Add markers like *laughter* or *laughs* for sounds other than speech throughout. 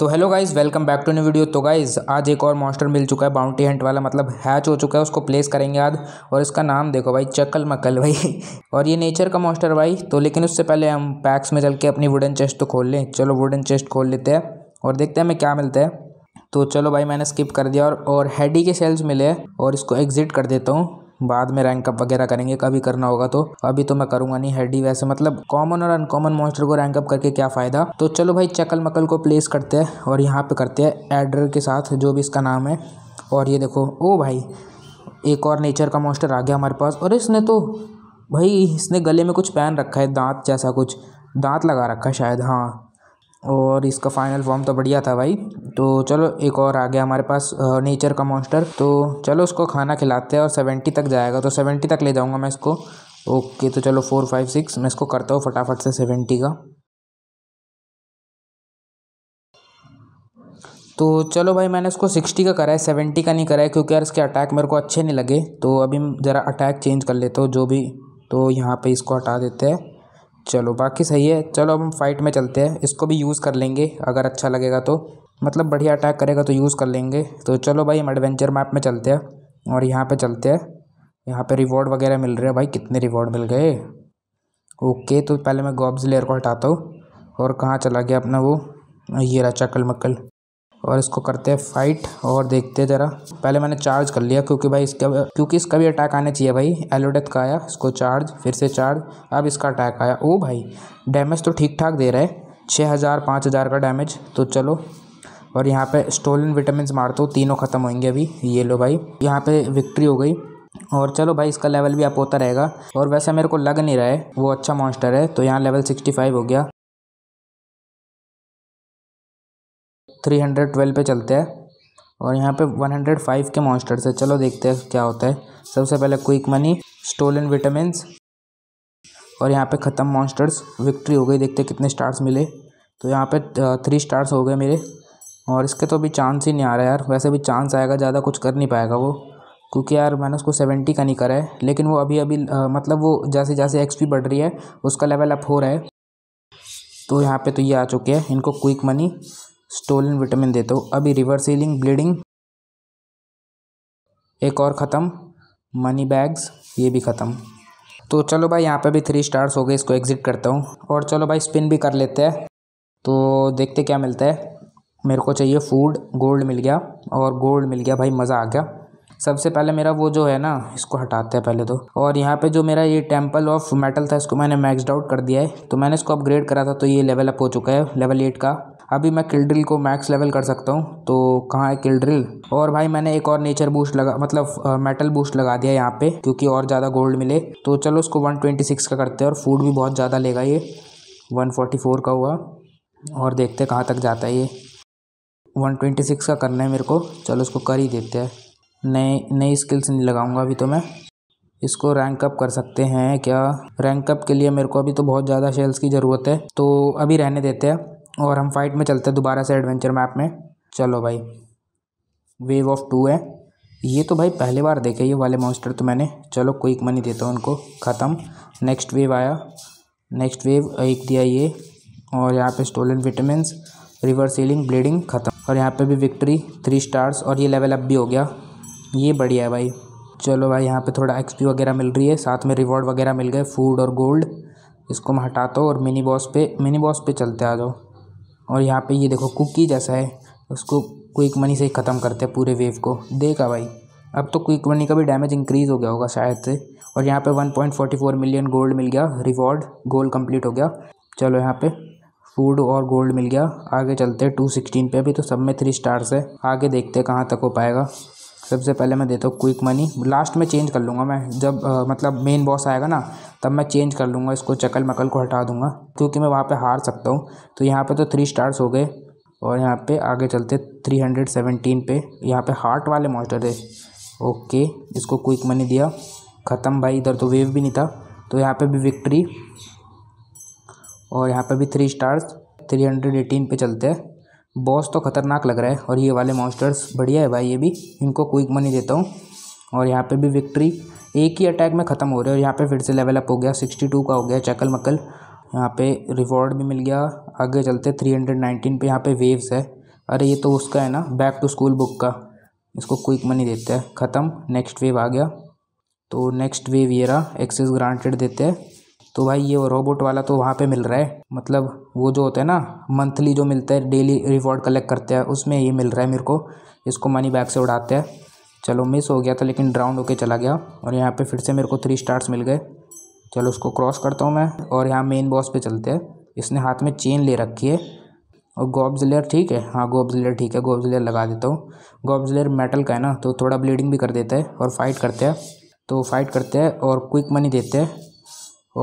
तो hello guys welcome back to new video तो guys आज एक और मॉन्स्टर मिल चुका है बाउंटी हंट वाला मतलब हैच हो चुका है उसको प्लेस करेंगे आज और इसका नाम देखो भाई चकल मकल भाई *laughs* और ये नेचर का मॉन्स्टर भाई तो लेकिन उससे पहले हम पैक्स में चल के अपनी वुडन चेस्ट तो खोल लें चलो वुडन चेस्ट खोल लेते हैं और देखते हैं हमें क्या मिलता है तो चलो भाई मैंने स्किप कर दिया और, और हेडी के सेल्स मिले और इसको एग्जिट कर देता हूँ बाद में रैंकअप वगैरह करेंगे कभी करना होगा तो अभी तो मैं करूंगा नहीं हेडी वैसे मतलब कॉमन और अनकॉमन मॉन्स्टर को रैंकअप करके क्या फायदा तो चलो भाई चकल मकल को प्लेस करते हैं और यहाँ पे करते हैं एडर के साथ जो भी इसका नाम है और ये देखो ओ भाई एक और नेचर का मॉन्स्टर आ गया हमारे पास और इसने तो भाई इसने गले में कुछ पहन रखा है दांत जैसा कुछ दांत लगा रखा है शायद हाँ और इसका फाइनल फॉर्म तो बढ़िया था भाई तो चलो एक और आ गया हमारे पास नेचर का मॉन्स्टर तो चलो उसको खाना खिलाते हैं और सेवेंटी तक जाएगा तो सेवेंटी तक ले जाऊँगा मैं इसको ओके तो चलो फोर फाइव सिक्स मैं इसको करता हूँ फटाफट से सेवेंटी का तो चलो भाई मैंने इसको सिक्सटी का करा है सेवेंटी का नहीं करा है क्योंकि यार इसके अटैक मेरे को अच्छे नहीं लगे तो अभी ज़रा अटैक चेंज कर लेता हूँ जो भी तो यहाँ पे इसको हटा देते हैं चलो बाकी सही है चलो अब हम फाइट में चलते हैं इसको भी यूज़ कर लेंगे अगर अच्छा लगेगा तो मतलब बढ़िया अटैक करेगा तो यूज़ कर लेंगे तो चलो भाई हम एडवेंचर मैप में चलते हैं और यहाँ पे चलते हैं यहाँ पे रिवॉर्ड वगैरह मिल रहे हैं भाई कितने रिवॉर्ड मिल गए ओके तो पहले मैं गॉब्स लेयर को हटाता हूँ और कहाँ चला गया अपना वो ये रहा चकल मक्कल और इसको करते हैं फाइट और देखते ज़रा पहले मैंने चार्ज कर लिया क्योंकि भाई इसका क्योंकि इसका भी अटैक आना चाहिए भाई एलोडेथ का आया इसको चार्ज फिर से चार्ज अब इसका अटैक आया ओ भाई डैमेज तो ठीक ठाक दे रहा है छः हज़ार पाँच हज़ार का डैमेज तो चलो और यहाँ पे स्टोलन विटामिन मारते हो तीनों ख़त्म होंगे अभी ये लो भाई यहाँ पे विक्ट्री हो गई और चलो भाई इसका लेवल भी आप होता रहेगा और वैसे मेरे को लग नहीं रहा है वो अच्छा मॉन्स्टर है तो यहाँ लेवल सिक्सटी फाइव हो गया थ्री हंड्रेड ट्वेल्व पे चलते हैं और यहाँ पे वन हंड्रेड फाइव के मॉन्स्टर्स है चलो देखते हैं क्या होता है सबसे पहले क्विक मनी स्टोलन विटामिन और यहाँ पे ख़त्म मॉन्स्टर्स विक्ट्री हो गई देखते कितने स्टार्स मिले तो यहाँ पे थ्री स्टार्स हो गए मेरे और इसके तो अभी चांस ही नहीं आ रहा यार वैसे भी चांस आएगा ज़्यादा कुछ कर नहीं पाएगा वो क्योंकि यार मैंने उसको सेवेंटी का नहीं करा है लेकिन वो अभी अभी आ, मतलब वो जैसे जैसे एक्सपी बढ़ रही है उसका लेवल अप हो रहा है तो यहाँ पे तो ये आ चुके हैं इनको क्विक मनी स्टोलन विटामिन देता हूँ अभी रिवर्स हीलिंग ब्लीडिंग एक और ख़त्म मनी बैग्स ये भी ख़त्म तो चलो भाई यहाँ पे भी थ्री स्टार्स हो गए इसको एग्ज़िट करता हूँ और चलो भाई स्पिन भी कर लेते हैं तो देखते क्या मिलता है मेरे को चाहिए फूड गोल्ड मिल गया और गोल्ड मिल गया भाई मज़ा आ गया सबसे पहले मेरा वो जो है ना इसको हटाते हैं पहले तो और यहाँ पे जो मेरा ये टेम्पल ऑफ मेटल था इसको मैंने मैक्सड आउट कर दिया है तो मैंने इसको अपग्रेड करा था तो ये लेवल अप हो चुका है लेवल एट का अभी मैं किलड्रिल को मैक्स लेवल कर सकता हूँ तो कहाँ है किलड्रिल और भाई मैंने एक और नेचर बूस्ट लगा मतलब मेटल बूस्ट लगा दिया यहाँ पे क्योंकि और ज़्यादा गोल्ड मिले तो चलो उसको 126 का करते हैं और फूड भी बहुत ज़्यादा लेगा ये 144 का हुआ और देखते कहाँ तक जाता है ये वन का करना है मेरे को चलो उसको कर ही देते हैं नए नई स्किल्स नहीं लगाऊंगा अभी तो मैं इसको रैंक अप कर सकते हैं क्या रैंक अप के लिए मेरे को अभी तो बहुत ज़्यादा शेल्स की ज़रूरत है तो अभी रहने देते हैं और हम फाइट में चलते हैं दोबारा से एडवेंचर मैप में चलो भाई वेव ऑफ टू है ये तो भाई पहली बार देखे ये वाले मॉन्स्टर तो मैंने चलो क्विक मनी देता हूँ उनको ख़त्म नेक्स्ट वेव आया नेक्स्ट वेव एक दिया ये और यहाँ पे stolen vitamin reverse ceiling bleeding ख़त्म और यहाँ पे भी विक्ट्री थ्री स्टार्स और ये लेवल अप भी हो गया ये बढ़िया है भाई चलो भाई यहाँ पे थोड़ा एक्सपी वगैरह मिल रही है साथ में रिवॉर्ड वगैरह मिल गए फूड और गोल्ड इसको मैं हटाता हूँ और मिनी बॉस पे मिनी बॉस पे चलते आ जाओ और यहाँ पे ये देखो कुकी जैसा है उसको क्विक मनी से ही ख़त्म करते हैं पूरे वेव को देखा भाई अब तो क्विक मनी का भी डैमेज इंक्रीज़ हो गया होगा शायद से और यहाँ पे 1.44 मिलियन गोल्ड मिल गया रिवॉर्ड गोल कंप्लीट हो गया चलो यहाँ पे फूड और गोल्ड मिल गया आगे चलते हैं टू सिक्सटीन पे अभी तो सब में थ्री स्टार्स है आगे देखते हैं कहाँ तक हो पाएगा सबसे पहले मैं देता हूँ क्विक मनी लास्ट में चेंज कर लूँगा मैं जब आ, मतलब मेन बॉस आएगा ना तब मैं चेंज कर लूँगा इसको चकल मकल को हटा दूँगा क्योंकि मैं वहाँ पे हार सकता हूँ तो यहाँ पे तो थ्री स्टार्स हो गए और यहाँ पे आगे चलते थ्री हंड्रेड सेवनटीन पे यहाँ पे हार्ट वाले मोस्टर है ओके इसको क्विक मनी दिया ख़त्म भाई इधर तो वेव भी नहीं था तो यहाँ पे भी विक्ट्री और यहाँ पे भी three stars three hundred eighteen पे चलते हैं बॉस तो खतरनाक लग रहा है और ये वाले मॉन्स्टर्स बढ़िया है भाई ये भी इनको क्विक मनी देता हूँ और यहाँ पे भी विक्ट्री एक ही अटैक में ख़त्म हो रहे और यहाँ पे फिर से लेवल अप हो गया सिक्सटी टू का हो गया चकल मकल यहाँ पे रिवॉर्ड भी मिल गया आगे चलते थ्री हंड्रेड नाइनटीन पर यहाँ पे वेव्स है अरे ये तो उसका है ना बैक टू स्कूल बुक का इसको क्विक मनी देते हैं ख़त्म नेक्स्ट वेव आ गया तो नेक्स्ट वेव ये रहा एक्सेस ग्रांटेड देते हैं तो भाई ये रोबोट वाला तो वहाँ पे मिल रहा है मतलब वो जो होता है ना मंथली जो मिलता है डेली रिवॉर्ड कलेक्ट करते हैं उसमें ये मिल रहा है मेरे को इसको मनी बैग से उड़ाते हैं चलो मिस हो गया था लेकिन ड्राउंड होके चला गया और यहाँ पे फिर से मेरे को थ्री स्टार्स मिल गए चलो उसको क्रॉस करता हूँ मैं और यहाँ मेन बॉस पे चलते हैं इसने हाथ में चेन ले रखी है और गॉब्जिलेयर ठीक है हाँ गॉब्जिलेयर ठीक है गॉब्जिलेयर लगा देता हूँ गॉब्जिलेयर मेटल का है ना तो थोड़ा ब्लीडिंग भी कर देता है और फाइट करते हैं तो फाइट करते हैं और क्विक मनी देते हैं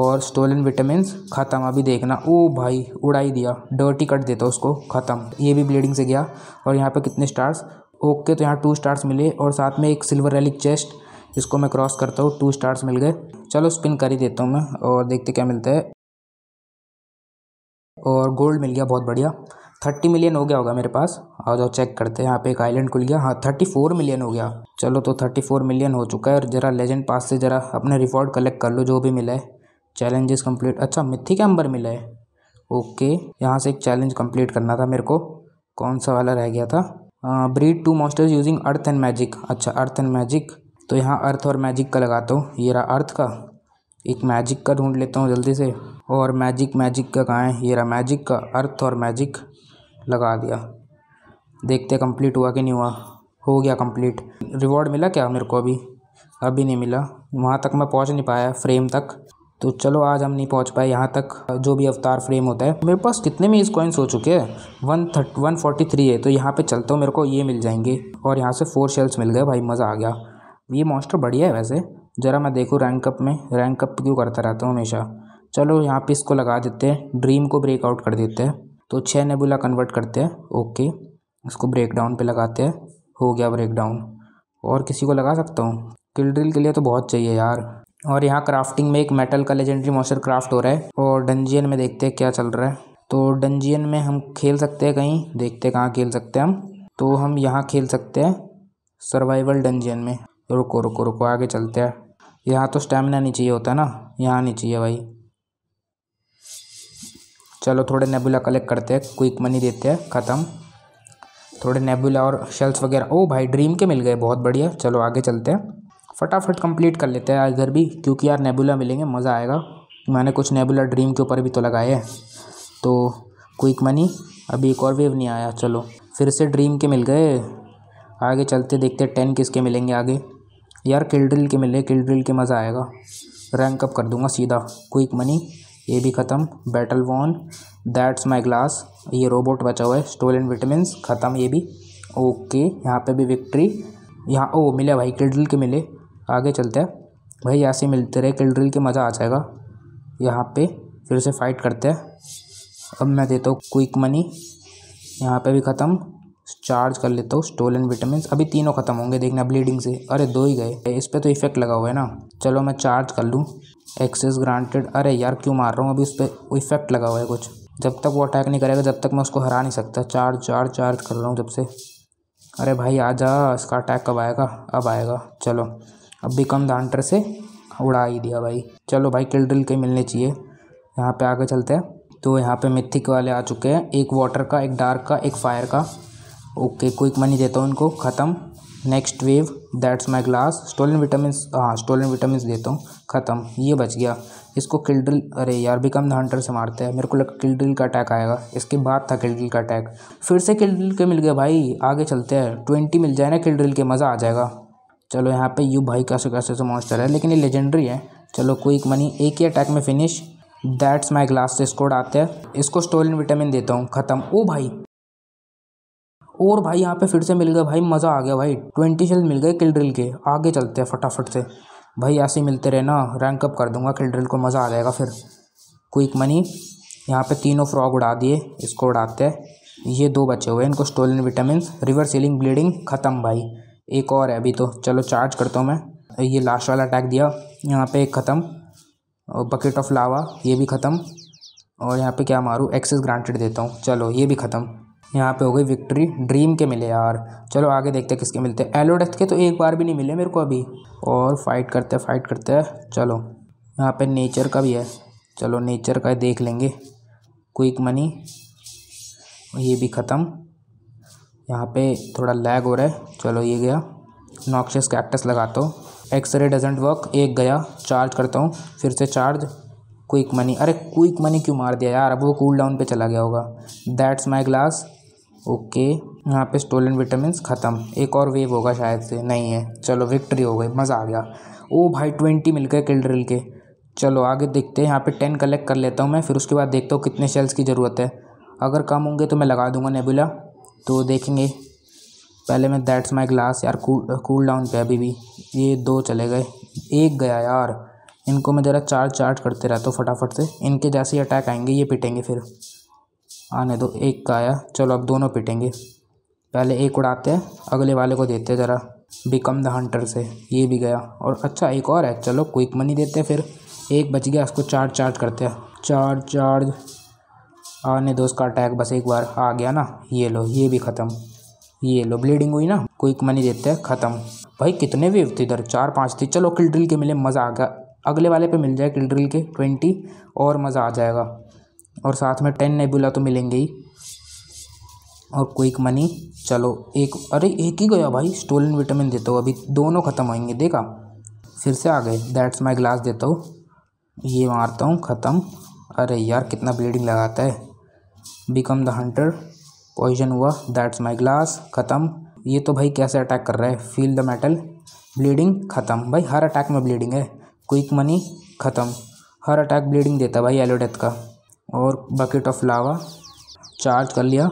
और स्टोलन विटामिन ख़त्म अभी देखना ओ भाई उड़ा ही दिया डर्टी कट देता उसको ख़त्म ये भी ब्लीडिंग से गया और यहाँ पे कितने स्टार्स ओके तो यहाँ टू स्टार्स मिले और साथ में एक सिल्वर रैलिक चेस्ट इसको मैं क्रॉस करता हूँ टू स्टार्स मिल गए चलो स्पिन कर ही देता हूँ मैं और देखते क्या मिलता है और गोल्ड मिल गया बहुत बढ़िया थर्टी मिलियन हो गया होगा मेरे पास आ जाओ चेक करते हैं यहाँ पे एक आइलैंड खुल गया हाँ थर्टी फोर मिलियन हो गया चलो तो थर्टी फोर मिलियन हो चुका है और ज़रा लेजेंड पास से ज़रा अपने रिवॉर्ड कलेक्ट कर लो जो भी मिला है चैलेंजेस कंप्लीट अच्छा मिथिक एम्बर मिला है ओके यहाँ से एक चैलेंज कंप्लीट करना था मेरे को कौन सा वाला रह गया था breed two monsters using earth and magic अच्छा अर्थ एंड मैजिक तो यहाँ अर्थ और मैजिक का लगाता हूँ ये रहा अर्थ का एक मैजिक का ढूंढ लेता हूँ जल्दी से और मैजिक मैजिक का कहाँ है ये रहा मैजिक का अर्थ और मैजिक लगा दिया देखते कंप्लीट हुआ कि नहीं हुआ हो गया कंप्लीट रिवॉर्ड मिला क्या मेरे को अभी अभी नहीं मिला वहाँ तक मैं पहुँच नहीं पाया फ्रेम तक तो चलो आज हम नहीं पहुंच पाए यहाँ तक जो भी अवतार फ्रेम होता है मेरे पास कितने में इस कॉइन्स हो चुके हैं one thirty one forty three है तो यहाँ पे चलता हूँ मेरे को ये मिल जाएंगे और यहाँ से फोर शेल्स मिल गए भाई मज़ा आ गया ये मॉन्स्टर बढ़िया है वैसे ज़रा मैं देखूँ रैंकअप में रैंकअप क्यों करता रहता हूँ हमेशा चलो यहाँ पे इसको लगा देते हैं ड्रीम को ब्रेकआउट कर देते हैं तो छः नेबुला कन्वर्ट करते हैं ओके इसको ब्रेकडाउन डाउन लगाते हैं हो गया ब्रेकडाउन और किसी को लगा सकता हूँ किल ड्रिल के लिए तो बहुत चाहिए यार और यहाँ क्राफ्टिंग में एक मेटल का लेजेंडरी मॉइस्चर क्राफ्ट हो रहा है और डंजियन में देखते हैं क्या चल रहा है तो डंजियन में हम खेल सकते हैं कहीं देखते हैं कहाँ खेल सकते हैं हम तो हम यहाँ खेल सकते हैं सर्वाइवल डंजियन में रुको रुको रुको आगे चलते हैं यहाँ तो स्टेमिना नहीं चाहिए होता ना यहाँ नहीं चाहिए भाई चलो थोड़े नेबुला कलेक्ट करते हैं क्विक मनी देते हैं ख़त्म थोड़े नेबुला और शेल्स वगैरह ओ भाई ड्रीम के मिल गए बहुत बढ़िया चलो आगे चलते हैं फटाफट कंप्लीट कर लेते हैं आज इधर भी क्योंकि यार नेबुला मिलेंगे मज़ा आएगा मैंने कुछ नेबुला ड्रीम के ऊपर भी तो लगाए हैं तो क्विक मनी अभी एक और वेव नहीं आया चलो फिर से ड्रीम के मिल गए आगे चलते देखते टेन किसके मिलेंगे आगे यार किलड्रिल के मिले किलड्रिल के मज़ा आएगा रैंक अप कर दूंगा सीधा क्विक मनी ये भी ख़त्म battle won that's my glass ये रोबोट बचा हुआ है स्टोल एंड विटामिन ख़त्म ये भी ओके यहाँ पे भी विक्ट्री यहाँ ओ मिले भाई किलड्रिल के मिले आगे चलते हैं भाई यहाँ से मिलते रहे किल ड्रिल के मज़ा आ जाएगा यहाँ पे फिर से फाइट करते हैं अब मैं देता हूँ क्विक मनी यहाँ पे भी ख़त्म चार्ज कर लेता हूँ स्टोल एंड विटामिन अभी तीनों ख़त्म होंगे देखना ब्लीडिंग से अरे दो ही गए इस पर तो इफेक्ट लगा हुआ है ना चलो मैं चार्ज कर लूँ एक्सेस ग्रांटेड अरे यार क्यों मार रहा हूँ अभी उस पर इफेक्ट लगा हुआ है कुछ जब तक वो अटैक नहीं करेगा जब तक मैं उसको हरा नहीं सकता चार्ज चार्ज चार्ज कर रहा हूँ जब से अरे भाई आ जा इसका अटैक कब आएगा अब आएगा चलो अब भी कम दांटर से उड़ा ही दिया भाई चलो भाई किल ड्रिल के मिलने चाहिए यहाँ पे आगे चलते हैं तो यहाँ पे मिथिक वाले आ चुके हैं एक वाटर का एक डार्क का एक फायर का ओके क्विक मनी देता हूँ उनको ख़त्म next wave that's my glass stolen vitamin हाँ स्टोलन विटामिन देता हूँ ख़त्म ये बच गया इसको किल ड्रिल अरे यार भी कम हंटर से मारते हैं मेरे को लगा किल ड्रिल का अटैक आएगा इसके बाद था किल ड्रिल का अटैक फिर से किल ड्रिल के मिल गया भाई आगे चलते हैं ट्वेंटी मिल जाए ना किल ड्रिल के मज़ा आ जाएगा चलो यहाँ पे यू भाई कैसे कैसे से मॉन्स्टर है लेकिन ये लेजेंडरी है चलो क्विक मनी एक ही अटैक में फिनिश दैट्स माई ग्लास से स्कोड आते हैं इसको स्टोलिन विटामिन देता हूँ ख़त्म ओ भाई और भाई यहाँ पे फिर से मिल गया भाई मज़ा आ गया भाई ट्वेंटी शेल मिल गए किल ड्रिल के आगे चलते हैं फटाफट से भाई ऐसे ही मिलते रहे ना रैंक अप कर दूंगा किल ड्रिल को मज़ा आ जाएगा फिर क्विक मनी यहाँ पे तीनों फ्रॉग उड़ा दिए इसको उड़ाते हैं ये दो बचे हुए हैं इनको stolen vitamin river ceiling bleeding ख़त्म भाई एक और है अभी तो चलो चार्ज करता हूँ मैं ये लास्ट वाला अटैक दिया यहाँ पे ख़त्म और बकेट ऑफ लावा ये भी ख़त्म और यहाँ पे क्या मारूँ एक्सेस ग्रांटेड देता हूँ चलो ये भी ख़त्म यहाँ पे हो गई विक्ट्री ड्रीम के मिले यार चलो आगे देखते किसके मिलते हैं एलोडेक्स के तो एक बार भी नहीं मिले मेरे को अभी और फाइट करते फाइट करते हैं चलो यहाँ पर नेचर का भी है चलो नेचर का देख लेंगे क्विक मनी ये भी ख़त्म यहाँ पे थोड़ा लैग हो रहा है चलो ये गया नॉक्शस कैक्टस लगाता हूँ एक्सरे डजेंट वर्क एक गया चार्ज करता हूँ फिर से चार्ज क्विक मनी अरे क्विक मनी क्यों मार दिया यार अब वो कूल डाउन पे चला गया होगा दैट्स माई ग्लास ओके यहाँ पे स्टोलन विटामिन ख़त्म एक और वेव होगा शायद से नहीं है चलो विक्ट्री हो गई मज़ा आ गया ओ भाई ट्वेंटी मिल गए किल ड्रिल के चलो आगे देखते हैं यहाँ पे टेन कलेक्ट कर लेता हूँ मैं फिर उसके बाद देखता हूँ कितने शेल्स की ज़रूरत है अगर कम होंगे तो मैं लगा दूंगा नेबुला तो देखेंगे पहले मैं दैट्स माई ग्लास यार कूल कूल डाउन पे अभी भी ये दो चले गए एक गया यार इनको मैं ज़रा चार्ज चार्ज करते रहता हूँ फटाफट से इनके जैसे ही अटैक आएंगे ये पिटेंगे फिर आने दो एक का आया चलो अब दोनों पिटेंगे पहले एक उड़ाते हैं अगले वाले को देते हैं ज़रा बिकम द हंटर से ये भी गया और अच्छा एक और है चलो क्विक मनी देते हैं फिर एक बच गया उसको चार्ज चार्ज करते हैं चार्ज चार्ज आने दो का अटैक बस एक बार आ गया ना ये लो ये भी ख़त्म ये लो ब्लीडिंग हुई ना क्विक मनी देते हैं ख़त्म भाई कितने वेव थे इधर चार पाँच थे चलो किल ड्रिल के मिले मज़ा आ गया अगले वाले पे मिल जाए किल ड्रिल के ट्वेंटी और मज़ा आ जाएगा और साथ में टेन नेबुला तो मिलेंगे ही और क्विक मनी चलो एक अरे एक ही गया भाई स्टोलन विटामिन देता हूँ अभी दोनों ख़त्म होंगे देखा फिर से आ गए दैट्स माई ग्लास देता हूँ ये मारता हूँ ख़त्म अरे यार कितना ब्लीडिंग लगाता है बिकम द हंटर पॉइजन हुआ दैट्स माई ग्लास ख़त्म ये तो भाई कैसे अटैक कर रहा है फील द मेटल ब्लीडिंग ख़त्म भाई हर अटैक में ब्लीडिंग है क्विक मनी ख़त्म हर अटैक ब्लीडिंग देता भाई एलो डेथ का और बकेट ऑफ लावा चार्ज कर लिया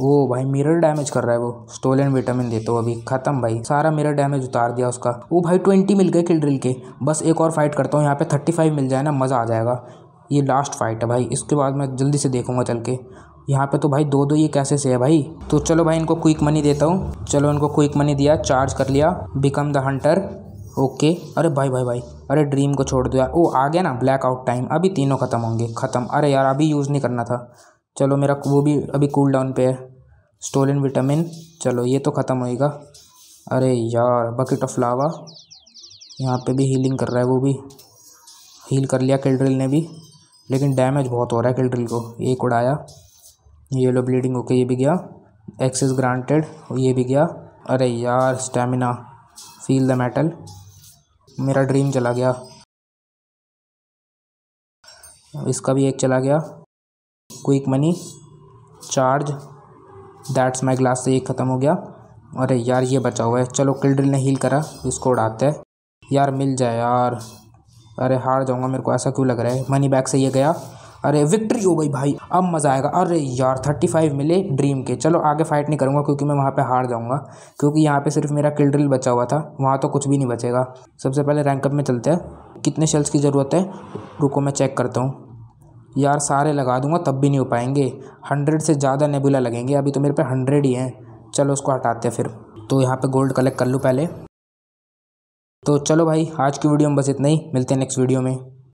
वो भाई मिरर डैमेज कर रहा है वो एंड विटामिन देते हो अभी ख़त्म भाई सारा मिरर डैमेज उतार दिया उसका वो भाई ट्वेंटी मिल गए किल ड्रिल के बस एक और फाइट करता हूँ यहाँ पे थर्टी फाइव मिल जाए ना मज़ा आ जाएगा ये लास्ट फाइट है भाई इसके बाद मैं जल्दी से देखूँगा चल के यहाँ पे तो भाई दो दो ये कैसे से है भाई तो चलो भाई इनको क्विक मनी देता हूँ चलो इनको क्विक मनी दिया चार्ज कर लिया बिकम द हंटर ओके अरे भाई भाई भाई अरे ड्रीम को छोड़ दो यार ओ आ गया ना ब्लैक आउट टाइम अभी तीनों ख़त्म होंगे ख़त्म अरे यार अभी यूज़ नहीं करना था चलो मेरा वो भी अभी कूल डाउन पे है स्टोलिन विटामिन चलो ये तो ख़त्म होएगा अरे यार बकेट ऑफ लावा यहाँ पे भी हीलिंग कर रहा है वो भी हील कर लिया ड्रिल ने भी लेकिन डैमेज बहुत हो रहा है किल ड्रिल को एक उड़ाया येलो ब्लीडिंग ओके ये भी गया एक्सेस ग्रांटेड ये भी गया अरे यार स्टेमिना फील द मेटल मेरा ड्रीम चला गया इसका भी एक चला गया quick money charge that's my glass से एक ख़त्म हो गया अरे यार ये बचा हुआ है चलो किल्ड्रिल ने हील करा इसको उड़ाते हैं यार मिल जाए यार अरे हार जाऊंगा मेरे को ऐसा क्यों लग रहा है मनी बैग से ये गया अरे विक्ट्री हो गई भाई अब मज़ा आएगा अरे यार थर्टी फाइव मिले ड्रीम के चलो आगे फाइट नहीं करूँगा क्योंकि मैं वहाँ पर हार जाऊँगा क्योंकि यहाँ पर सिर्फ मेरा किल ड्रिल बचा हुआ था वहाँ तो कुछ भी नहीं बचेगा सबसे पहले रैंकअप में चलते हैं कितने शेल्स की ज़रूरत है रुको मैं चेक करता हूँ यार सारे लगा दूंगा तब भी नहीं हो पाएंगे हंड्रेड से ज़्यादा नेबुला लगेंगे अभी तो मेरे पे हंड्रेड ही हैं चलो उसको हटाते हैं फिर तो यहाँ पे गोल्ड कलेक्ट कर लूँ पहले तो चलो भाई आज की वीडियो में बस इतना ही मिलते हैं नेक्स्ट वीडियो में